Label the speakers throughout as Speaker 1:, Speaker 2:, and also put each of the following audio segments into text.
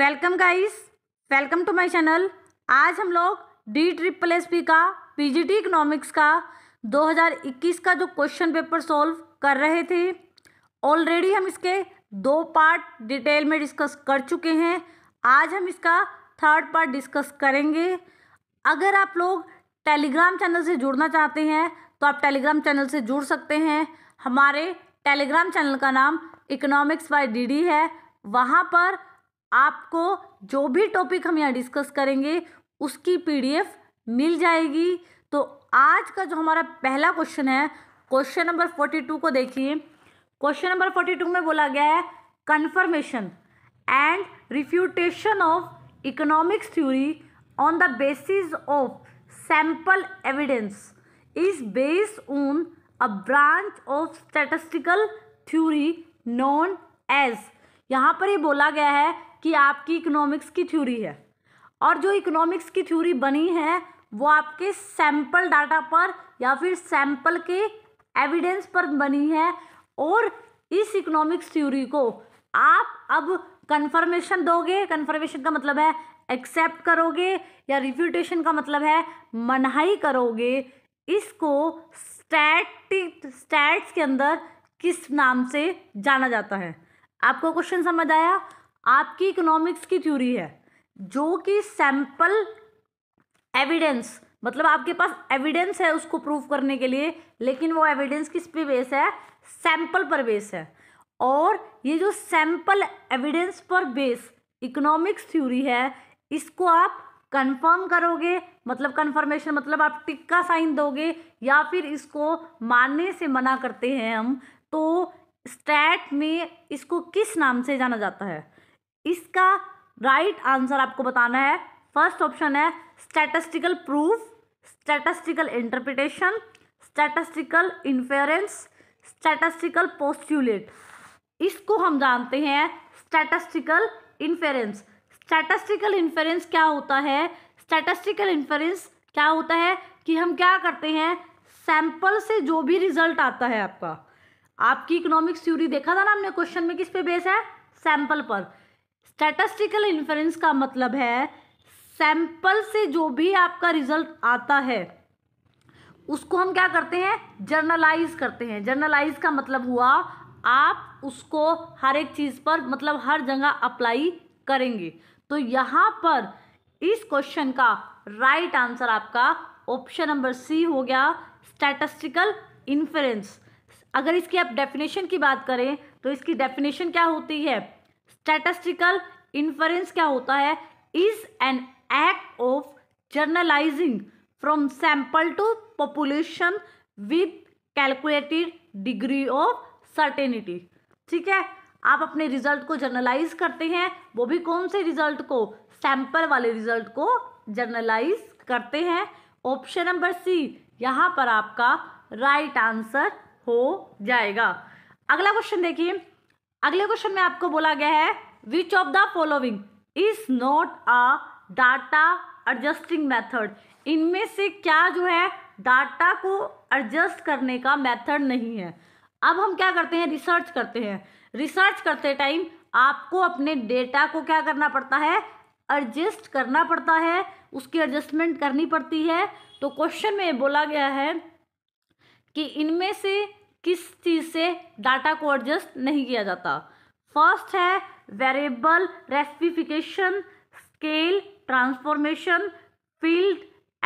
Speaker 1: welcome guys welcome to my channel आज हम लोग डी ट्रिपल एस पी का पीजीटी इकोनॉमिक्स का 2021 का जो क्वेश्चन पेपर सॉल्व कर रहे थे ऑलरेडी हम इसके दो पार्ट डिटेल में डिस्कस कर चुके हैं आज हम इसका थर्ड पार्ट डिस्कस करेंगे अगर आप लोग टेलीग्राम चैनल से जुड़ना चाहते हैं तो आप टेलीग्राम चैनल से जुड़ सकते हैं हमारे टेलीग्राम चैनल का नाम इकोनॉमिक्स बाय डीडी है वहाँ पर आपको जो भी टॉपिक हम यहाँ डिस्कस करेंगे उसकी पीडीएफ मिल जाएगी तो आज का जो हमारा पहला क्वेश्चन है क्वेश्चन नंबर फोर्टी टू को देखिए क्वेश्चन नंबर फोर्टी टू में बोला गया है confirmation and refutation of economics theory on the basis of sample evidence is based on a branch of statistical theory known as यहाँ पर ये बोला गया है कि आपकी इकोनॉमिक्स की थ्योरी है और जो इकोनॉमिक्स की थ्योरी बनी है वो आपके सैंपल डाटा पर या फिर सैंपल के एविडेंस पर बनी है और इस इकोनॉमिक्स थ्योरी को आप अब कन्फर्मेशन दोगे कन्फर्मेशन का मतलब है एक्सेप्ट करोगे या रिप्यूटेशन का मतलब है मनाही करोगे इसको स्टैटिक स्टैट्स के अंदर किस नाम से जाना जाता है आपको क्वेश्चन समझ आया आपकी इकोनॉमिक्स की थ्योरी है जो कि सैम्पल एविडेंस मतलब आपके पास एविडेंस है उसको प्रूव करने के लिए लेकिन वो एविडेंस किस पे बेस है सैंपल पर बेस है और ये जो सैंपल एविडेंस पर बेस इकोनॉमिक्स थ्योरी है इसको आप कंफर्म करोगे मतलब कंफर्मेशन मतलब आप टिक का साइन दोगे या फिर इसको मानने से मना करते हैं हम तो स्टैट में इसको किस नाम से जाना जाता है इसका राइट right आंसर आपको बताना है फर्स्ट ऑप्शन है statistical proof statistical interpretation statistical inference statistical postulate इसको हम जानते हैं स्टैटिस्टिकल इन्फेरेंस स्टैटिस्टिकल इन्फेरेंस क्या होता है स्टैटिस्टिकल इन्फेरेंस क्या होता है कि हम क्या करते हैं सैंपल से जो भी रिजल्ट आता है आपका आपकी इकोनॉमिक्स थ्योरी देखा था ना हमने क्वेश्चन में किस पे बेस है सैंपल पर स्टैटिस्टिकल इन्फ्रेंस का मतलब है सैंपल से जो भी आपका रिजल्ट आता है उसको हम क्या करते हैं जर्नलाइज करते हैं जर्नलाइज का मतलब हुआ आप उसको हर एक चीज़ पर मतलब हर जगह अप्लाई करेंगे तो यहाँ पर इस क्वेश्चन का राइट right आंसर आपका ऑप्शन नंबर सी हो गया स्टैटिस्टिकल इन्फ्रेंस अगर इसकी आप डेफिनेशन की बात करें तो इसकी डेफिनेशन क्या होती है स्टैटिस्टिकल इन्फरेंस क्या होता है is an act of generalising from sample to population with calculated degree of certainty ठीक है आप अपने रिजल्ट को जर्नलाइज करते हैं वो भी कौन से रिजल्ट को सैंपल वाले रिजल्ट को जर्नलाइज करते हैं ऑप्शन नंबर सी यहाँ पर आपका राइट right आंसर हो जाएगा अगला क्वेश्चन देखिए अगले क्वेश्चन में आपको बोला गया है which of the following is not a data adjusting method इनमें से क्या जो है डाटा को एडजस्ट करने का मेथड नहीं है अब हम क्या करते हैं रिसर्च करते हैं रिसर्च करते टाइम आपको अपने डेटा को क्या करना पड़ता है एडजस्ट करना पड़ता है उसकी एडजस्टमेंट करनी पड़ती है तो क्वेश्चन में बोला गया है कि इनमें से किस चीज़ से डाटा को एडजस्ट नहीं किया जाता फर्स्ट है variable respecification scale transformation field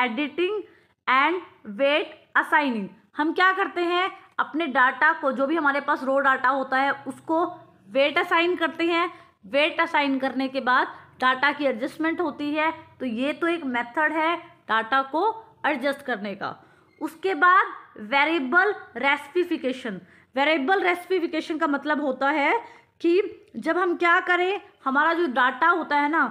Speaker 1: editing and weight assigning हम क्या करते हैं अपने डाटा को जो भी हमारे पास रो डाटा होता है उसको वेट असाइन करते हैं वेट असाइन करने के बाद डाटा की एडजस्टमेंट होती है तो ये तो एक मेथड है डाटा को एडजस्ट करने का उसके बाद वेरिएबल रेस्पिफिकेशन वेरिएबल रेस्पिफिकेशन का मतलब होता है कि जब हम क्या करें हमारा जो डाटा होता है ना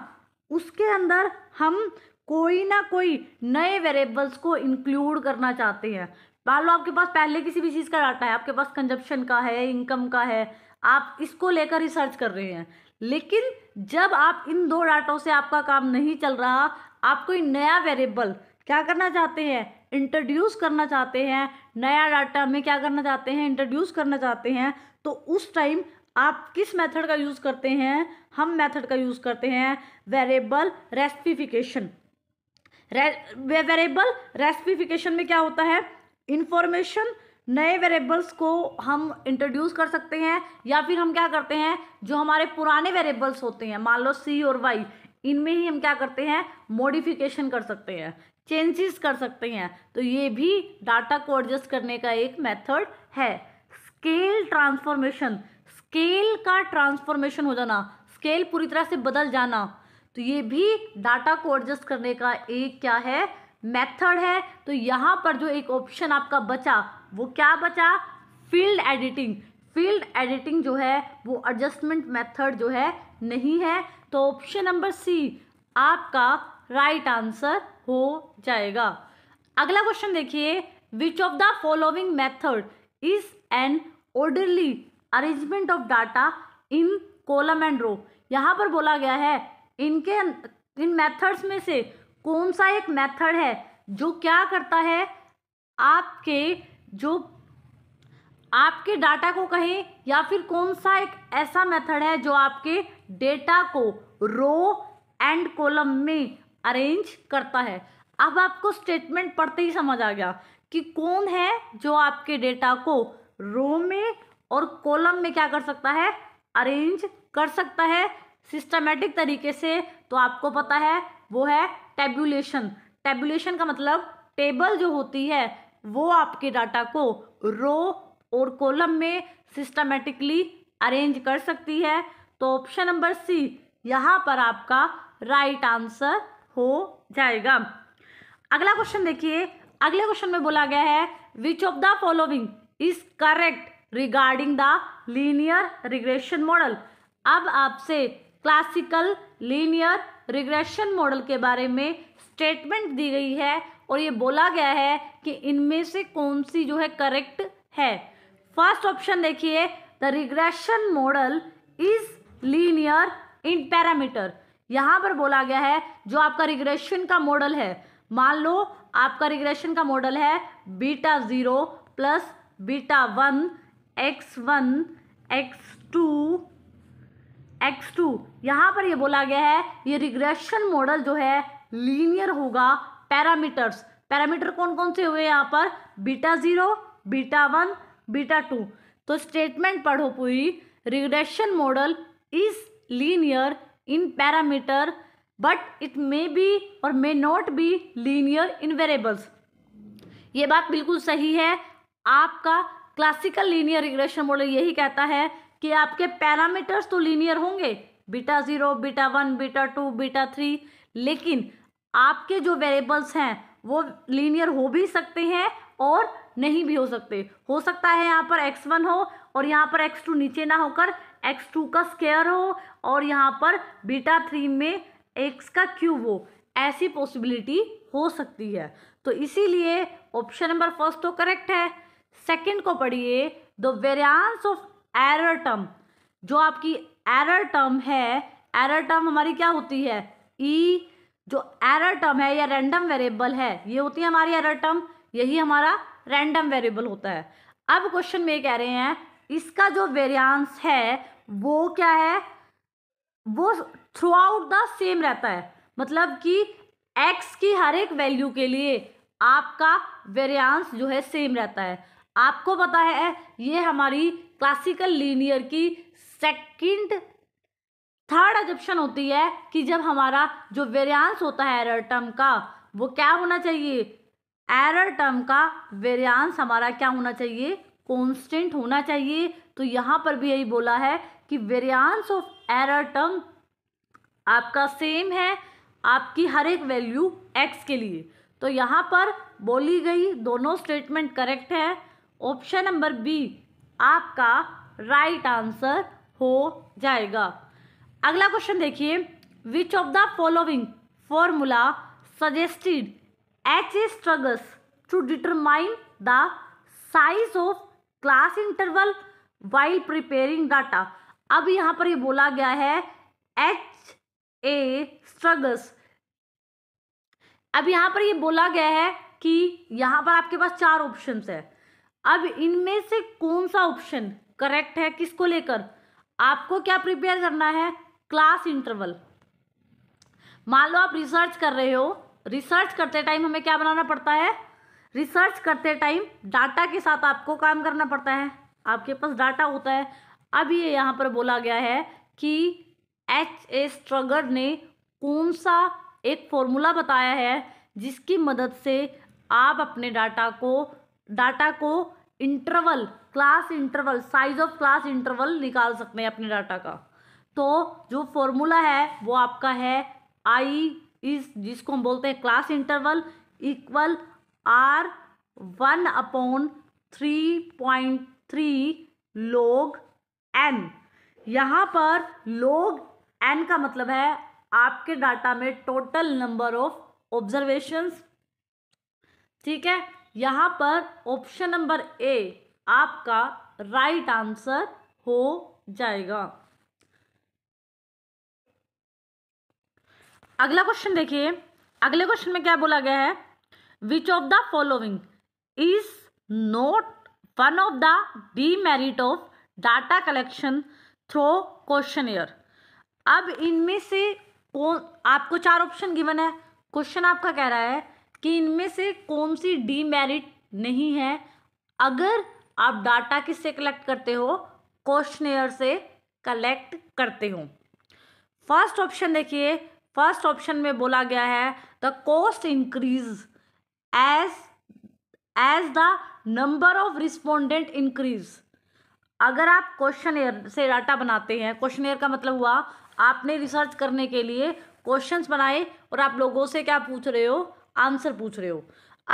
Speaker 1: उसके अंदर हम कोई ना कोई नए वेरिएबल्स को इंक्लूड करना चाहते हैं मान लो आपके पास पहले किसी भी चीज़ का डाटा है आपके पास कंजप्शन का है इनकम का है आप इसको लेकर रिसर्च कर रहे हैं लेकिन जब आप इन दो डाटों से आपका काम नहीं चल रहा आप कोई नया वेरिएबल क्या करना चाहते हैं इंट्रोड्यूस करना चाहते हैं नया डाटा हमें क्या करना चाहते हैं इंट्रोड्यूस करना चाहते हैं तो उस टाइम आप किस मेथड का यूज़ करते हैं हम मेथड का यूज़ करते हैं वेरिएबल रेस्पिफिकेशन वेरिएबल रेस्पिफिकेशन में क्या होता है इंफॉर्मेशन नए वेरिएबल्स को हम इंट्रोड्यूस कर सकते हैं या फिर हम क्या करते हैं जो हमारे पुराने वेरिएबल्स होते हैं मान लो सी और वाई इनमें ही हम क्या करते हैं मॉडिफिकेशन कर सकते हैं चेंजेस कर सकते हैं तो ये भी डाटा को एडजस्ट करने का एक मेथड है स्केल ट्रांसफॉर्मेशन स्केल का ट्रांसफॉर्मेशन हो जाना स्केल पूरी तरह से बदल जाना तो ये भी डाटा को एडजस्ट करने का एक क्या है मेथड है तो यहाँ पर जो एक ऑप्शन आपका बचा वो क्या बचा फील्ड एडिटिंग फील्ड एडिटिंग जो है वो एडजस्टमेंट मेथड जो है नहीं है तो ऑप्शन नंबर सी आपका राइट right आंसर हो जाएगा अगला क्वेश्चन देखिए which of the following method is an orderly arrangement of data in column and row यहाँ पर बोला गया है इनके इन मेथड्स में से कौन सा एक मेथड है जो क्या करता है आपके जो आपके डाटा को कहें या फिर कौन सा एक ऐसा मेथड है जो आपके डेटा को रो एंड कॉलम में अरेंज करता है अब आपको स्टेटमेंट पढ़ते ही समझ आ गया कि कौन है जो आपके डेटा को रो में और कॉलम में क्या कर सकता है अरेंज कर सकता है सिस्टमेटिक तरीके से तो आपको पता है वो है टेबुलेशन टेबुलेशन का मतलब टेबल जो होती है वो आपके डाटा को रो और कॉलम में सिस्टमेटिकली अरेंज कर सकती है तो ऑप्शन नंबर सी यहाँ पर आपका राइट right आंसर हो जाएगा अगला क्वेश्चन देखिए अगले क्वेश्चन में बोला गया है which of the following is correct regarding the linear regression model अब आपसे क्लासिकल लीनियर रिग्रेशन मॉडल के बारे में स्टेटमेंट दी गई है और ये बोला गया है कि इनमें से कौन सी जो है करेक्ट है फर्स्ट ऑप्शन देखिए the regression model is linear in parameter यहाँ पर बोला गया है जो आपका रिग्रेशन का मॉडल है मान लो आपका रिग्रेशन का मॉडल है beta zero plus beta one X one X two X two यहाँ पर ये बोला गया है ये रिग्रेशन मॉडल जो है लीनियर होगा पैरामीटर्स पैरामीटर कौन कौन से हुए यहाँ पर beta zero beta one beta two तो स्टेटमेंट पढ़ो पूरी regression model is linear in parameter but it may be और may not be linear in variables ये बात बिल्कुल सही है आपका क्लासिकल लीनियर रिग्रेशन मॉडल यही कहता है कि आपके पैरामीटर्स तो लीनियर होंगे beta zero beta one beta two beta three लेकिन आपके जो वेरेबल्स हैं वो लीनियर हो भी सकते हैं और नहीं भी हो सकते हो सकता है यहाँ पर एक्स वन हो और यहाँ पर एक्स टू नीचे ना होकर एक्स टू का स्केयर हो और यहाँ पर बीटा थ्री में एक्स का क्यूब हो ऐसी पॉसिबिलिटी हो सकती है तो इसीलिए ऑप्शन नंबर फर्स्ट तो करेक्ट है सेकंड को पढ़िए the variance of error term जो आपकी एरर टर्म है एरर टर्म हमारी क्या होती है ई e, जो एरर टर्म है या रैंडम वेरिएबल है ये होती है हमारी एरर टर्म यही हमारा रैंडम वेरिएबल होता है अब क्वेश्चन में कह रहे हैं इसका जो वेरियांस है वो क्या है वो थ्रू आउट द सेम रहता है मतलब कि एक्स की हर एक वैल्यू के लिए आपका वेरियांस जो है सेम रहता है आपको पता है ये हमारी क्लासिकल लीनियर की सेकंड थर्ड अजप्शन होती है कि जब हमारा जो वेरियांस होता है एरर टर्म का वो क्या होना चाहिए एरर टर्म का वेरियांस हमारा क्या होना चाहिए कॉन्स्टेंट होना चाहिए तो यहाँ पर भी यही बोला है कि वेरियांस ऑफ एरर टर्म आपका सेम है आपकी हर एक वैल्यू एक्स के लिए तो यहाँ पर बोली गई दोनों स्टेटमेंट करेक्ट है ऑप्शन नंबर बी आपका राइट right आंसर हो जाएगा अगला क्वेश्चन देखिए which of the following formula suggested H A struggles to determine the size of class interval while preparing data अब यहाँ पर ये बोला गया है एच ए स्ट्रगल्स अब यहाँ पर ये बोला गया है कि यहाँ पर आपके पास चार ऑप्शन है अब इनमें से कौन सा ऑप्शन करेक्ट है किसको लेकर आपको क्या प्रिपेयर करना है क्लास इंटरवल मान लो आप रिसर्च कर रहे हो रिसर्च करते टाइम हमें क्या बनाना पड़ता है रिसर्च करते टाइम डाटा के साथ आपको काम करना पड़ता है आपके पास डाटा होता है अब ये यहाँ पर बोला गया है कि एच ए स्ट्रगर ने कौन सा एक फॉर्मूला बताया है जिसकी मदद से आप अपने डाटा को डाटा को interval class interval size of class interval निकाल सकते हैं अपने डाटा का तो जो फॉर्मूला है वो आपका है आई इस जिसको हम बोलते हैं class interval equal R one upon three point three log N यहाँ पर लोग एन का मतलब है आपके डाटा में टोटल नंबर ऑफ ऑब्जर्वेशंस ठीक है यहाँ पर ऑप्शन नंबर ए आपका राइट right आंसर हो जाएगा अगला क्वेश्चन देखिए अगले क्वेश्चन में क्या बोला गया है of the following is not one of the demerit of data collection through year अब इनमें से कौन आपको चार ऑप्शन गिवन है क्वेश्चन आपका कह रहा है कि इनमें से कौन सी डीमेरिट नहीं है अगर आप डाटा किससे कलेक्ट करते हो ईयर से कलेक्ट करते हो फर्स्ट ऑप्शन देखिए फर्स्ट ऑप्शन में बोला गया है the cost increase as as the number of respondent increase अगर आप क्वेश्चन एयर से डाटा बनाते हैं क्वेश्चन एयर का मतलब हुआ आपने रिसर्च करने के लिए क्वेश्चंस बनाए और आप लोगों से क्या पूछ रहे हो आंसर पूछ रहे हो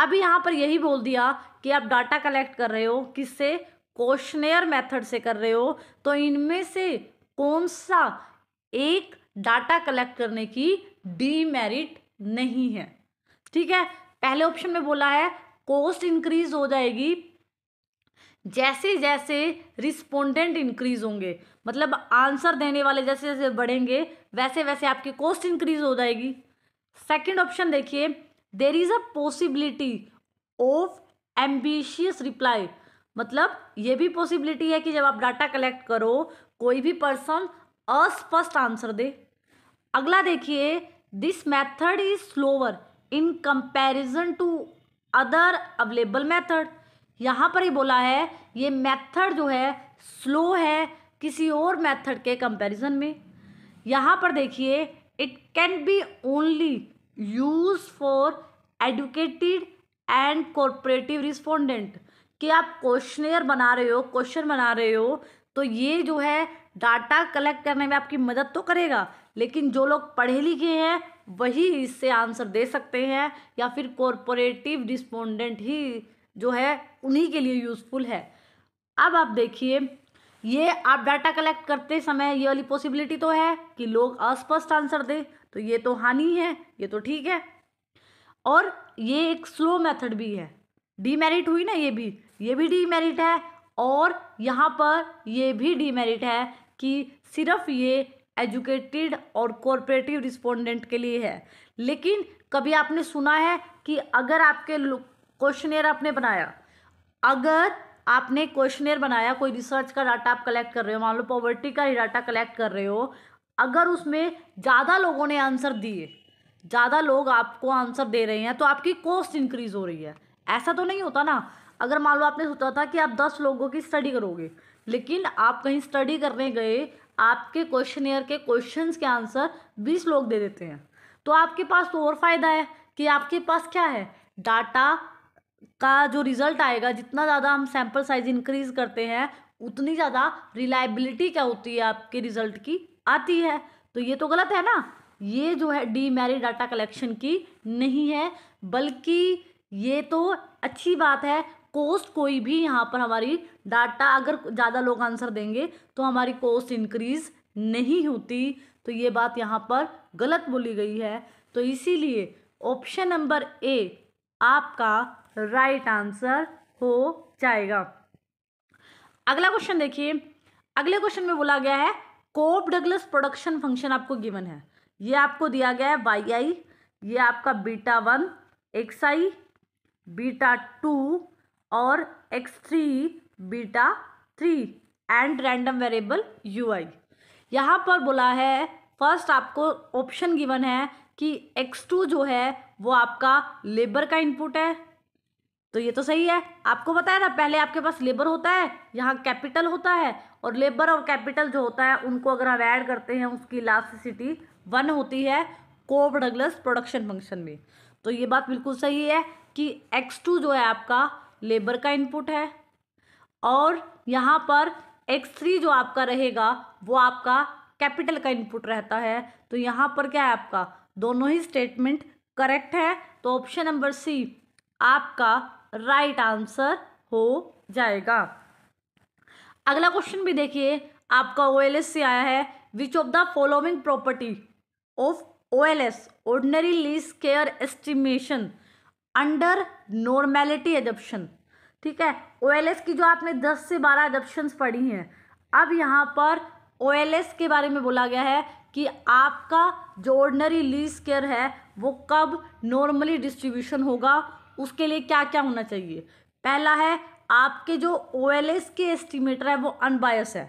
Speaker 1: अभी यहाँ पर यही बोल दिया कि आप डाटा कलेक्ट कर रहे हो किससे क्वेश्चनेयर मेथड से कर रहे हो तो इनमें से कौन सा एक डाटा कलेक्ट करने की डीमेरिट नहीं है ठीक है पहले ऑप्शन में बोला है कॉस्ट इंक्रीज हो जाएगी जैसे जैसे रिस्पोंडेंट इंक्रीज होंगे मतलब आंसर देने वाले जैसे जैसे बढ़ेंगे वैसे वैसे आपकी कॉस्ट इंक्रीज हो जाएगी सेकंड ऑप्शन देखिए there is a possibility of ambitious reply मतलब ये भी पॉसिबिलिटी है कि जब आप डाटा कलेक्ट करो कोई भी पर्सन अस्पष्ट आंसर दे अगला देखिए this method is slower in comparison to other available method यहाँ पर ही बोला है ये मेथड जो है स्लो है किसी और मेथड के कंपैरिजन में यहाँ पर देखिए it can be only use for educated and corporative respondent कि आप क्वेश्चनर बना रहे हो क्वेश्चन बना रहे हो तो ये जो है डाटा कलेक्ट करने में आपकी मदद तो करेगा लेकिन जो लोग पढ़े लिखे हैं वही इससे आंसर दे सकते हैं या फिर कॉरपोरेटिव रिस्पोंडेंट ही जो है उन्हीं के लिए यूज़फुल है अब आप देखिए ये आप डाटा कलेक्ट करते समय ये वाली पॉसिबिलिटी तो है कि लोग अस्पष्ट आंसर दें तो ये तो हानि है ये तो ठीक है और ये एक स्लो मेथड भी है डीमेरिट हुई ना ये भी ये भी डीमेरिट है और यहाँ पर ये भी डीमेरिट है कि सिर्फ ये एजुकेटेड और कॉरपोरेटिव रिस्पोंडेंट के लिए है लेकिन कभी आपने सुना है कि अगर आपके क्वेश्चनर आपने बनाया अगर आपने क्वेश्चनर बनाया कोई रिसर्च का डाटा आप कलेक्ट कर रहे हो मान लो पॉवर्टी का ही डाटा कलेक्ट कर रहे हो अगर उसमें ज़्यादा लोगों ने आंसर दिए ज़्यादा लोग आपको आंसर दे रहे हैं तो आपकी कॉस्ट इंक्रीज़ हो रही है ऐसा तो नहीं होता ना अगर मान लो आपने सोचा था कि आप दस लोगों की स्टडी करोगे लेकिन आप कहीं स्टडी करने गए आपके क्वेश्चन के क्वेश्चन के आंसर बीस लोग दे देते हैं तो आपके पास तो और फ़ायदा है कि आपके पास क्या है डाटा का जो रिज़ल्ट आएगा जितना ज़्यादा हम सैम्पल साइज इंक्रीज करते हैं उतनी ज़्यादा रिलायबिलिटी क्या होती है आपके रिज़ल्ट की आती है तो ये तो गलत है ना ये जो है डी मैरिट डाटा कलेक्शन की नहीं है बल्कि ये तो अच्छी बात है कोस्ट कोई भी यहाँ पर हमारी डाटा अगर ज़्यादा लोग आंसर देंगे तो हमारी कोस्ट इंक्रीज नहीं होती तो ये बात यहाँ पर गलत बोली गई है तो इसीलिए ऑप्शन नंबर ए आपका राइट आंसर हो जाएगा अगला क्वेश्चन देखिए अगले क्वेश्चन में बोला गया है कोप डगलस प्रोडक्शन फंक्शन आपको गिवन है ये आपको दिया गया है वाई आई ये आपका beta one X I beta two और X three beta three and random variable U I यहाँ पर बोला है फर्स्ट आपको ऑप्शन गिवन है कि एक्स टू जो है वो आपका लेबर का इनपुट है तो ये तो सही है आपको बताया ना पहले आपके पास लेबर होता है यहाँ कैपिटल होता है और लेबर और कैपिटल जो होता है उनको अगर हम ऐड करते हैं उसकी इलास्टिसिटी वन होती है कोव डगलस प्रोडक्शन फंक्शन में तो ये बात बिल्कुल सही है कि एक्स टू जो है आपका लेबर का इनपुट है और यहाँ पर एक्स थ्री जो आपका रहेगा वो आपका कैपिटल का इनपुट रहता है तो यहाँ पर क्या है आपका दोनों ही स्टेटमेंट करेक्ट है तो ऑप्शन नंबर सी आपका राइट right आंसर हो जाएगा अगला क्वेश्चन भी देखिए आपका ओ से आया है which of the following property of O L S ordinary least square estimation under normality assumption ठीक है ओ की जो आपने दस से बारह एडप्शन पढ़ी हैं अब यहाँ पर ओ के बारे में बोला गया है कि आपका जो ऑर्डनरी लीज केयर है वो कब नॉर्मली डिस्ट्रीब्यूशन होगा उसके लिए क्या क्या होना चाहिए पहला है आपके जो ओ के एस्टिमेटर है वो अनबायस है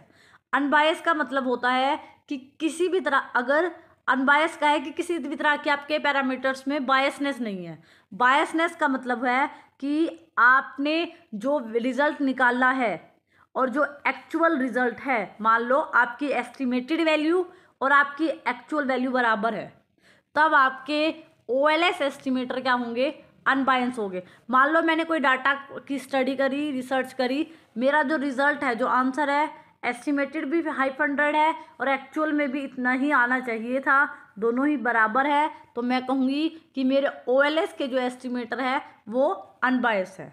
Speaker 1: अनबायस का मतलब होता है कि किसी भी तरह अगर अनबायस का है कि किसी भी तरह के आपके पैरामीटर्स में बायसनेस नहीं है बायसनेस का मतलब है कि आपने जो रिज़ल्ट निकाला है और जो एक्चुअल रिज़ल्ट है मान लो आपकी एस्टिमेटेड वैल्यू और आपकी एक्चुअल वैल्यू बराबर है तब आपके ओ एल एस एस्टिमेटर क्या होंगे अनबायंस होंगे मान लो मैंने कोई डाटा की स्टडी करी रिसर्च करी मेरा जो रिज़ल्ट है जो आंसर है एस्टिमेटेड भी फाइव हंड्रेड है और एक्चुअल में भी इतना ही आना चाहिए था दोनों ही बराबर है तो मैं कहूँगी कि मेरे ओ के जो एस्टिमेटर है वो अनबायस है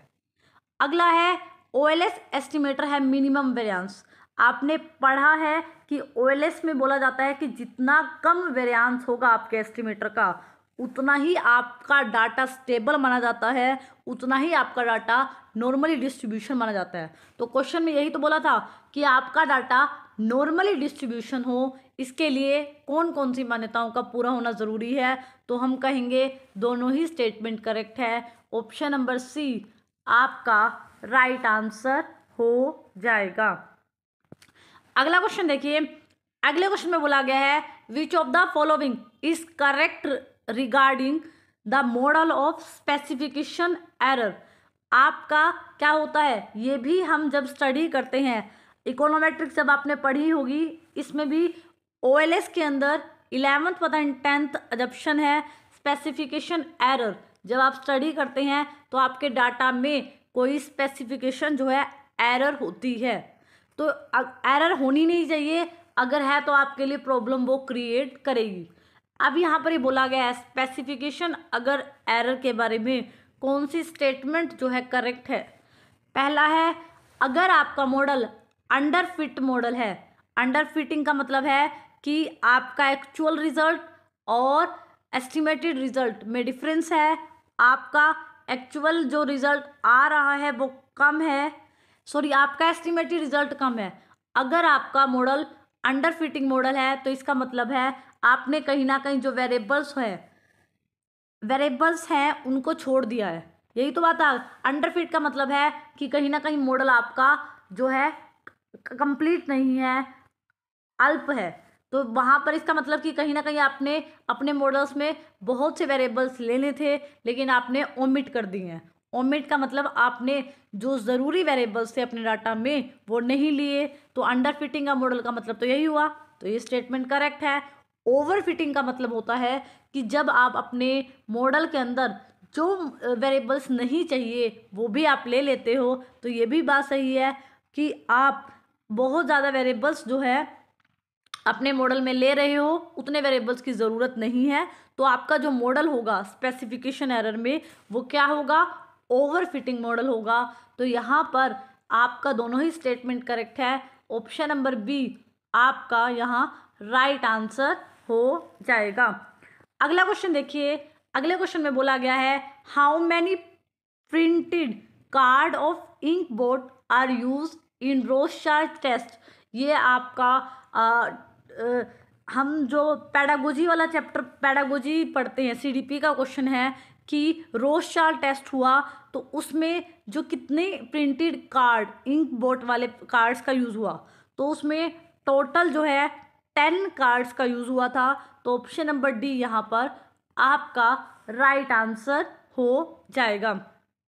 Speaker 1: अगला है ओ एस्टिमेटर है मिनिमम वेरियांस आपने पढ़ा है कि ओ में बोला जाता है कि जितना कम वेरियांस होगा आपके एस्टिमेटर का उतना ही आपका डाटा स्टेबल माना जाता है उतना ही आपका डाटा नॉर्मली डिस्ट्रीब्यूशन माना जाता है तो क्वेश्चन में यही तो बोला था कि आपका डाटा नॉर्मली डिस्ट्रीब्यूशन हो इसके लिए कौन कौन सी मान्यताओं का पूरा होना ज़रूरी है तो हम कहेंगे दोनों ही स्टेटमेंट करेक्ट है ऑप्शन नंबर सी आपका राइट right आंसर हो जाएगा अगला क्वेश्चन देखिए अगले क्वेश्चन में बोला गया है which of the following is correct regarding the model of specification error आपका क्या होता है ये भी हम जब स्टडी करते हैं इकोनोमेट्रिक्स जब आपने पढ़ी होगी इसमें भी ओ के अंदर इलेवंथ पता टेंथ अजप्शन है स्पेसिफिकेशन एरर जब आप स्टडी करते हैं तो आपके डाटा में कोई स्पेसिफिकेशन जो है एरर होती है तो एरर होनी नहीं चाहिए अगर है तो आपके लिए प्रॉब्लम वो क्रिएट करेगी अब यहाँ पर ये बोला गया है स्पेसिफिकेशन अगर एरर के बारे में कौन सी स्टेटमेंट जो है करेक्ट है पहला है अगर आपका मॉडल अंडर फिट मॉडल है अंडर फिटिंग का मतलब है कि आपका एक्चुअल रिजल्ट और एस्टिमेटेड रिजल्ट में डिफरेंस है आपका एक्चुअल जो रिजल्ट आ रहा है वो कम है सॉरी आपका एस्टिमेटेड रिजल्ट कम है अगर आपका मॉडल अंडर फिटिंग मॉडल है तो इसका मतलब है आपने कहीं ना कहीं जो वेरिएबल्स हैं वेरिएबल्स हैं उनको छोड़ दिया है यही तो बात आ अंडरफिट का मतलब है कि कहीं ना कहीं मॉडल आपका जो है कंप्लीट नहीं है अल्प है तो वहाँ पर इसका मतलब कि कहीं ना कहीं आपने अपने मॉडल्स में बहुत से वेरिएबल्स लेने थे लेकिन आपने ओमिट कर दिए हैं ओमिट का मतलब आपने जो ज़रूरी वेरिएबल्स थे अपने डाटा में वो नहीं लिए तो अंडर फिटिंग का मॉडल का मतलब तो यही हुआ तो ये स्टेटमेंट करेक्ट है ओवर फिटिंग का मतलब होता है कि जब आप अपने मॉडल के अंदर जो वेरिएबल्स नहीं चाहिए वो भी आप ले लेते हो तो ये भी बात सही है कि आप बहुत ज़्यादा वेरिएबल्स जो है अपने मॉडल में ले रहे हो उतने वेरिएबल्स की ज़रूरत नहीं है तो आपका जो मॉडल होगा स्पेसिफिकेशन एरर में वो क्या होगा ओवर फिटिंग मॉडल होगा तो यहाँ पर आपका दोनों ही स्टेटमेंट करेक्ट है ऑप्शन नंबर बी आपका यहाँ राइट right आंसर हो जाएगा अगला क्वेश्चन देखिए अगले क्वेश्चन में बोला गया है how many printed card of ink board are use in Rorschach test ये आपका आ, आ, हम जो पैडागोजी वाला चैप्टर पैडागोजी पढ़ते हैं सीडीपी का क्वेश्चन है कि रोशार टेस्ट हुआ तो उसमें जो कितने प्रिंटेड कार्ड इंक बोट वाले कार्ड्स का यूज़ हुआ तो उसमें टोटल जो है टेन कार्ड्स का यूज़ हुआ था तो ऑप्शन नंबर डी यहाँ पर आपका राइट right आंसर हो जाएगा